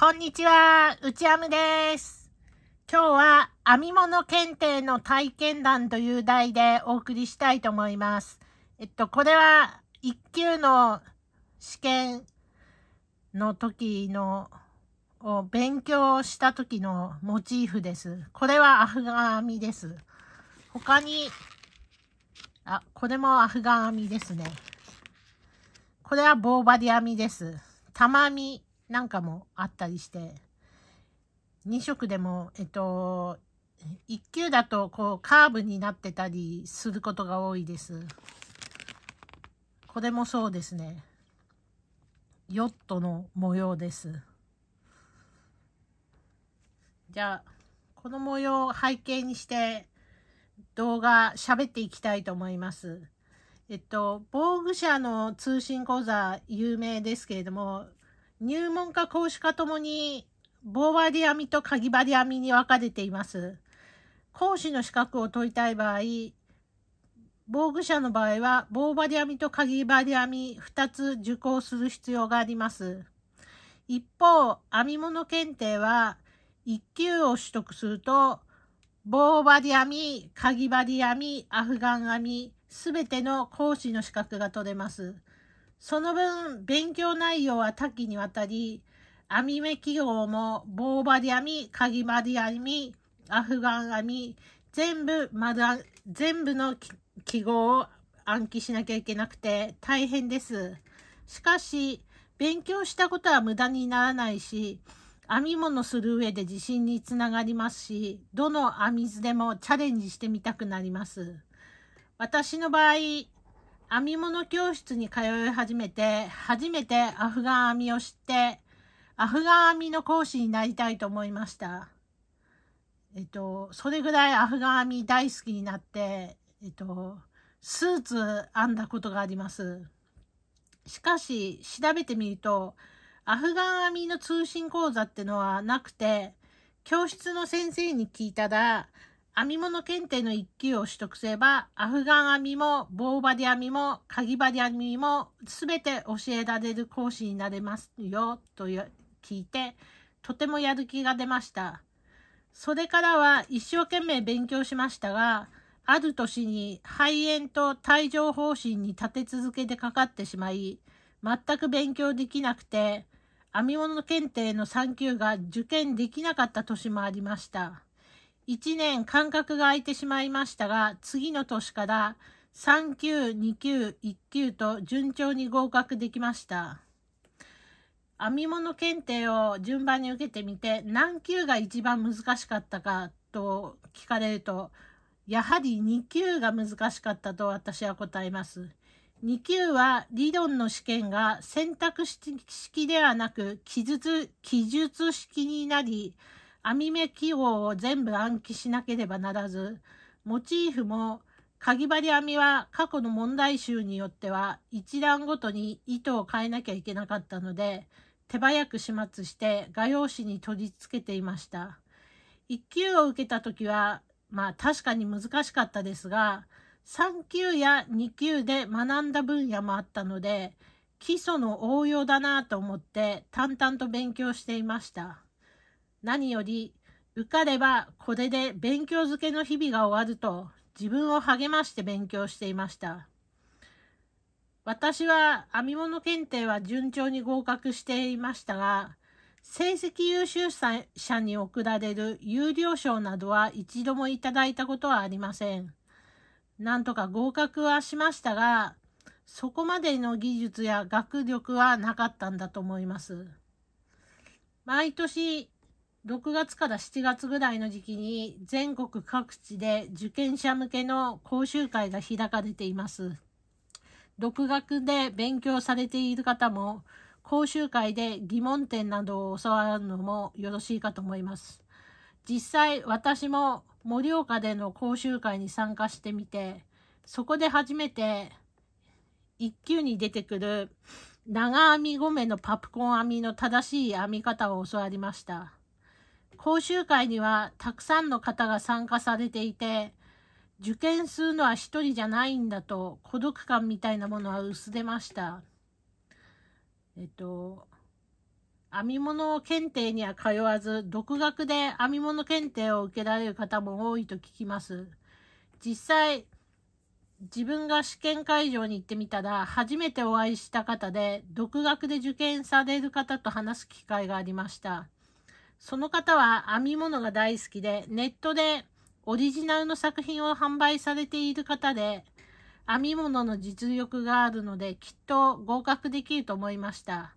こんにちは、うちあむです。今日は編み物検定の体験談という題でお送りしたいと思います。えっと、これは1級の試験の時のを勉強した時のモチーフです。これはアフガン編みです。他に、あ、これもアフガン編みですね。これは棒針編みです。玉編みなんかもあったりして、2色でも、えっと、1級だとこうカーブになってたりすることが多いです。これもそうですね。ヨットの模様です。じゃあ、この模様を背景にして動画喋っていきたいと思います。えっと、防具車の通信講座有名ですけれども、入門か講師かともに、棒針編みとかぎ針編みに分かれています。講師の資格を問いたい場合、防具者の場合は、棒針編みとかぎ針編み2つ受講する必要があります。一方、編み物検定は、1級を取得すると、棒針編み、かぎ針編み、アフガン編み、すべての講師の資格が取れます。その分、勉強内容は多岐にわたり、網目記号も棒針編み、かぎ針編み、アフガン編み、全部、まだ、全部の記号を暗記しなきゃいけなくて大変です。しかし、勉強したことは無駄にならないし、編み物する上で自信につながりますし、どの編み図でもチャレンジしてみたくなります。私の場合、編み物教室に通い始めて、初めてアフガン編みを知って、アフガン編みの講師になりたいと思いました。えっと、それぐらいアフガン編み大好きになって、えっと、スーツ編んだことがあります。しかし、調べてみると、アフガン編みの通信講座ってのはなくて、教室の先生に聞いたら、編み物検定の1級を取得すれば、アフガン編みも棒針編みも鍵針編みも全て教えられる講師になれますよと聞いて、とてもやる気が出ました。それからは一生懸命勉強しましたが、ある年に肺炎と帯状疱疹に立て続けてかかってしまい、全く勉強できなくて、編み物検定の3級が受験できなかった年もありました。1年間隔が空いてしまいましたが、次の年から3級、2級、1級と順調に合格できました。編み物検定を順番に受けてみて、何級が一番難しかったかと聞かれると、やはり2級が難しかったと私は答えます。2級は理論の試験が選択式ではなく記述、記述式になり、網目記号を全部暗記しなければならず、モチーフも、かぎ針編みは過去の問題集によっては一段ごとに糸を変えなきゃいけなかったので、手早く始末して画用紙に取り付けていました。1級を受けた時は、まあ確かに難しかったですが、3級や2級で学んだ分野もあったので、基礎の応用だなと思って淡々と勉強していました。何より受かればこれで勉強漬けの日々が終わると自分を励まして勉強していました。私は編み物検定は順調に合格していましたが、成績優秀者に贈られる有料賞などは一度もいただいたことはありません。なんとか合格はしましたが、そこまでの技術や学力はなかったんだと思います。毎年6月から7月ぐらいの時期に全国各地で受験者向けの講習会が開かれています。独学で勉強されている方も、講習会で疑問点などを教わるのもよろしいかと思います。実際私も盛岡での講習会に参加してみて、そこで初めて1級に出てくる長編み5目のパプコン編みの正しい編み方を教わりました。講習会にはたくさんの方が参加されていて、受験するのは一人じゃないんだと孤独感みたいなものは薄れました。えっと、編み物検定には通わず、独学で編み物検定を受けられる方も多いと聞きます。実際、自分が試験会場に行ってみたら、初めてお会いした方で、独学で受験される方と話す機会がありました。その方は編み物が大好きで、ネットでオリジナルの作品を販売されている方で、編み物の実力があるので、きっと合格できると思いました。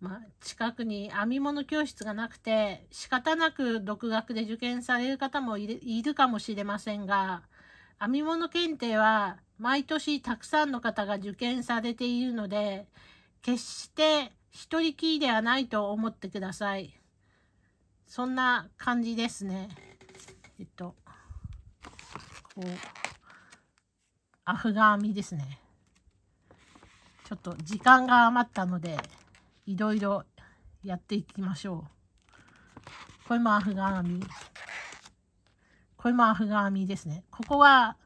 まあ、近くに編み物教室がなくて、仕方なく独学で受験される方もいるかもしれませんが、編み物検定は毎年たくさんの方が受験されているので、決して一人きりではないと思ってください。そんな感じですね。えっと、こう、アフガ編みですね。ちょっと時間が余ったので、いろいろやっていきましょう。これもアフガン編み。これもアフガン編みですね。ここは、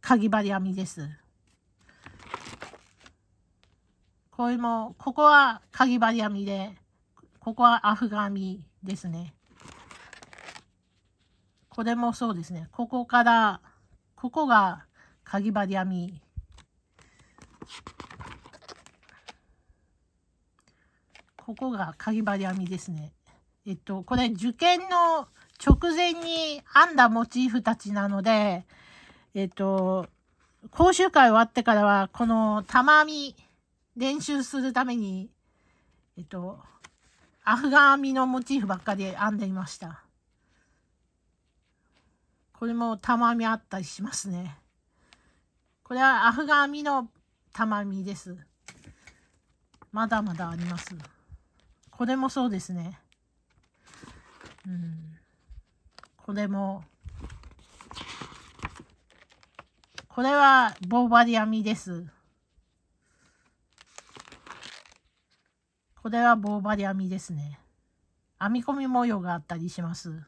かぎ針編みです。これも、ここはかぎ針編みで、ここはアフガミですね。これもそうですね。ここから、ここがかぎ針編み。ここがかぎ針編みですね。えっと、これ受験の直前に編んだモチーフたちなので、えっと、講習会終わってからは、この玉編み練習するために、えっと、アフガン編みのモチーフばっかり編んでいました。これも玉編みあったりしますね。これはアフガン編みの玉編みです。まだまだあります。これもそうですね。うん。これも。これは棒針編みです。これは棒針編みですね。編み込み模様があったりします。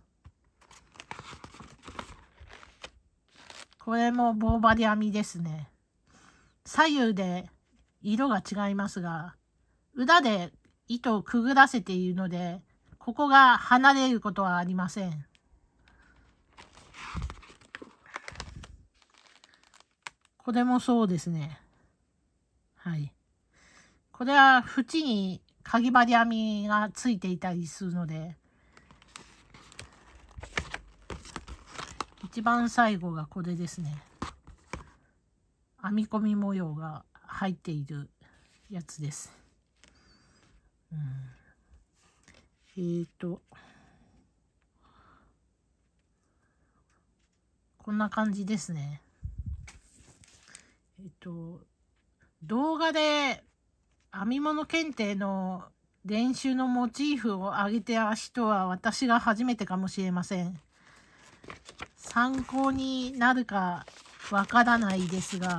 これも棒針編みですね。左右で色が違いますが、裏で糸をくぐらせているので、ここが離れることはありません。これもそうですね。はい。これは縁にかぎ針編みがついていたりするので、一番最後がこれですね。編み込み模様が入っているやつです。うん、えーと、こんな感じですね。えっ、ー、と、動画で編み物検定の練習のモチーフを上げてあしとは私が初めてかもしれません。参考になるかわからないですが、こ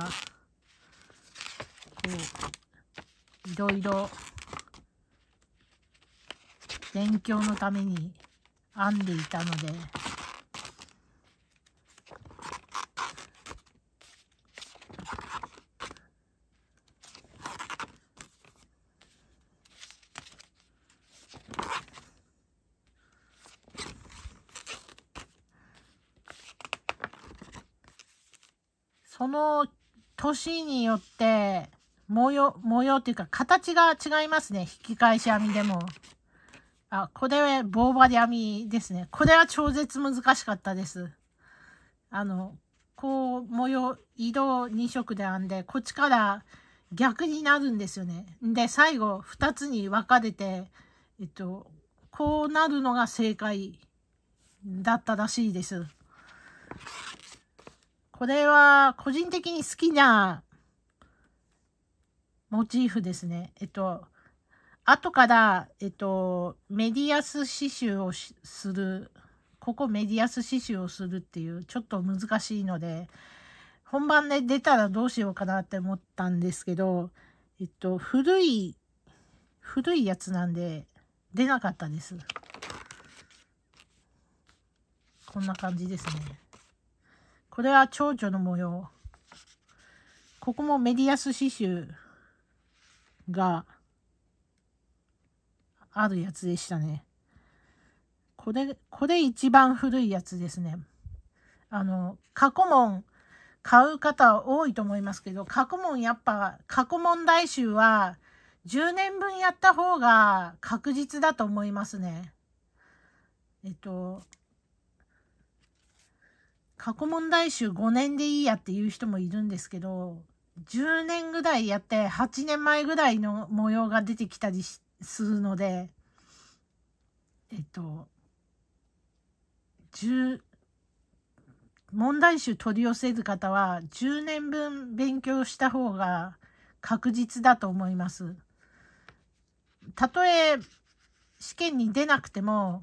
う、いろいろ勉強のために編んでいたので、その年によって模様、模様っていうか形が違いますね。引き返し編みでも。あ、これは棒針編みですね。これは超絶難しかったです。あの、こう模様、移動2色で編んで、こっちから逆になるんですよね。で、最後2つに分かれて、えっと、こうなるのが正解だったらしいです。これは個人的に好きなモチーフですね。えっと、後から、えっと、メディアス刺繍をする、ここメディアス刺繍をするっていう、ちょっと難しいので、本番で出たらどうしようかなって思ったんですけど、えっと、古い、古いやつなんで、出なかったです。こんな感じですね。これは蝶々の模様。ここもメディアス刺繍があるやつでしたね。これ、これ一番古いやつですね。あの、過去問買う方多いと思いますけど、過去問やっぱ、過去問題集は10年分やった方が確実だと思いますね。えっと、過去問題集5年でいいやっていう人もいるんですけど、10年ぐらいやって8年前ぐらいの模様が出てきたりするので、えっと、10問題集取り寄せる方は10年分勉強した方が確実だと思います。たとえ試験に出なくても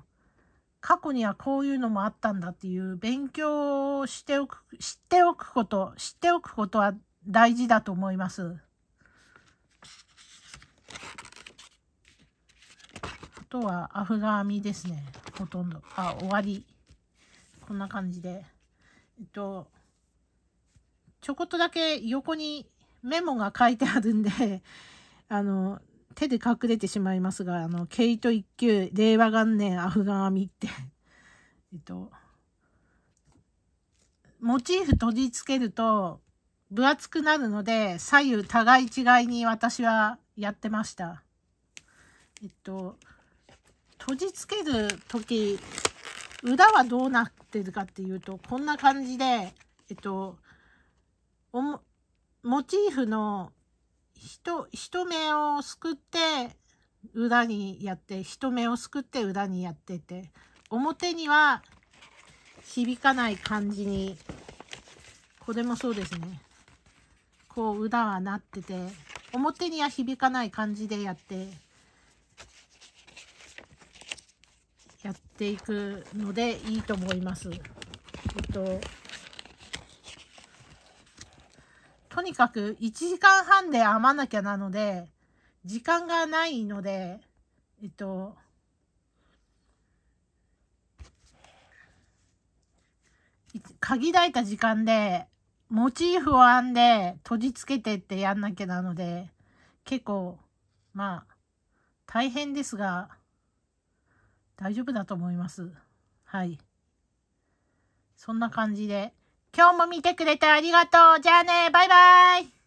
過去にはこういうのもあったんだっていう勉強をしておく、知っておくこと、知っておくことは大事だと思います。あとはアフガ編みですね。ほとんど。あ、終わり。こんな感じで。えっと、ちょこっとだけ横にメモが書いてあるんで、あの、手で隠れてしまいますが、あの、毛糸1級、令和元年アフガン編みって えっと、モチーフ閉じ付けると分厚くなるので、左右互い違いに私はやってました。えっと、閉じつける時裏はどうなってるかっていうとこんな感じでえっとモチーフの人、人目をすくって、裏にやって、人目をすくって裏にやってて、表には響かない感じに、これもそうですね。こう裏はなってて、表には響かない感じでやって、やっていくのでいいと思います。えっととにかく1時間半で編まなきゃなので、時間がないので、えっと、限られた時間で、モチーフを編んで、閉じつけてってやんなきゃなので、結構、まあ、大変ですが、大丈夫だと思います。はい。そんな感じで。今日も見てくれてありがとう。じゃあね、バイバイ。